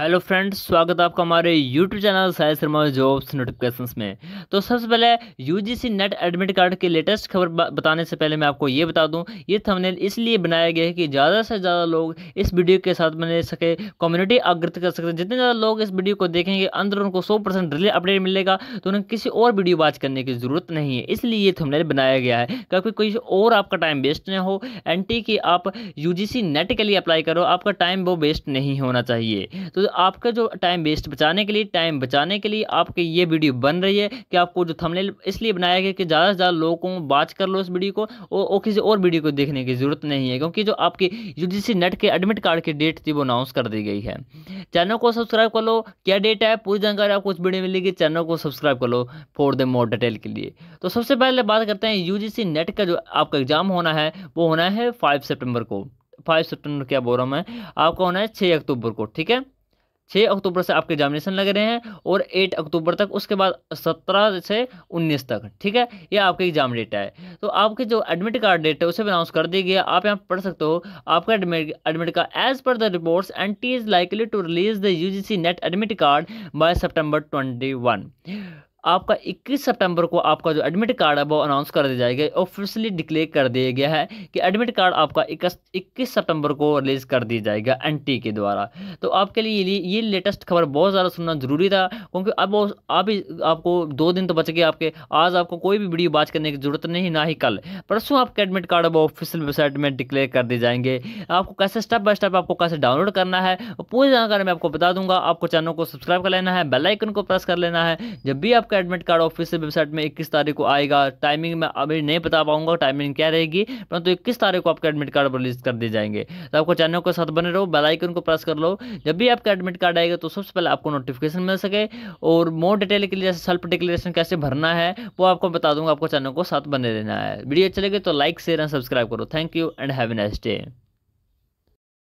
hello friends स्वागत है आपका हमारे YouTube channel Sai Sharma jobs notifications में तो सबसे पहले यूजीसी नेट एडमिट कार्ड की लेटेस्ट खबर बताने से पहले मैं आपको ये बता दूं ये थंबनेल इसलिए बनाया गया है कि ज़्यादा से ज़्यादा लोग इस वीडियो के साथ बने सके कम्युनिटी आग्रत कर सकते जितने ज़्यादा लोग इस वीडियो को देखेंगे अंदर उनको सौ परसेंट अपडेट मिलेगा तो उन्हें किसी और वीडियो वॉच करने की ज़रूरत नहीं है इसलिए ये थमनेल बनाया गया है क्योंकि कोई और आपका टाइम वेस्ट ना हो एन टी की आप यू नेट के लिए अप्लाई करो आपका टाइम वो वेस्ट नहीं होना चाहिए तो आपका जो टाइम वेस्ट बचाने के लिए टाइम बचाने के लिए आपके ये वीडियो बन रही है कि आपको जो थंबनेल इसलिए बनाया गया कि ज़्यादा से ज़्यादा लोगों को बात कर लो उस वीडियो को और, किसी और वीडियो को देखने की ज़रूरत नहीं है क्योंकि जो आपकी यूजीसी नेट के एडमिट कार्ड की डेट थी वो अनाउंस कर दी गई है चैनल को सब्सक्राइब कर लो क्या डेट है पूरी जानकारी आपको उस वीडियो मिलेगी चैनल को सब्सक्राइब कर लो फॉर द मोर डिटेल के लिए तो सबसे पहले बात करते हैं यू नेट का जो आपका एग्ज़ाम होना है वो होना है फाइव सेप्टेम्बर को फाइव सेप्टेम्बर क्या बोल रहा हूँ मैं आपका होना है छः अक्टूबर को ठीक है छः अक्टूबर से आपके एग्जामिनेशन लग रहे हैं और एट अक्टूबर तक उसके बाद सत्रह से उन्नीस तक ठीक है ये आपके एग्जाम डेट है तो आपके जो एडमिट कार्ड डेट है उसे अनाउंस कर दी गई आप यहाँ पढ़ सकते हो आपका admit admit card as per the reports and T is likely to release the U NET admit card by September twenty आपका 21 सितंबर को आपका जो एडमिट कार्ड है वो अनाउंस कर दिया जाएगा ऑफिशियली डिक्लेयर कर दिया गया है कि एडमिट कार्ड आपका 21 सितंबर को रिलीज़ कर दिया जाएगा एन के द्वारा तो आपके लिए ये, ये लेटेस्ट खबर बहुत ज़्यादा सुनना ज़रूरी था क्योंकि अब आप आपको दो दिन तो बच गए आपके आज आपको कोई भी वीडियो बात करने की ज़रूरत नहीं ना ही कल परसों आपके एडमिट कार्ड वो ऑफिशियल वेबसाइट में डिक्लेयर कर दिए जाएंगे आपको कैसे स्टेप बाय स्टेप आपको कैसे डाउनलोड करना है पूरी जानकारी मैं आपको बता दूंगा आपको चैनल को सब्सक्राइब कर लेना है बेलाइकन को प्रेस कर लेना है जब भी आप आपका एडमिट कार्ड ऑफिस वेबसाइट में इक्कीस तारीख को आएगा टाइमिंग में अभी नहीं बता पाऊंगा टाइमिंग क्या रहेगी परंतु इक्कीस तारीख को आपका एडमिट कार्ड रिलीज कर दिए जाएंगे तो आपको चैनल के साथ बने रहो बेलाइकन को प्रेस कर लो जब भी आपका एडमिट कार्ड आएगा तो सबसे पहले आपको नोटिफिकेशन मिल सके और मोर डिटेल के लिए जैसे सेल्फ डिक्लेरेशन कैसे भरना है वो आपको बता दूंगा आपको चैनल को साथ बने रहना है वीडियो अच्छे लगे तो लाइक शेयर एंड सब्सक्राइब करो thank you and have a next day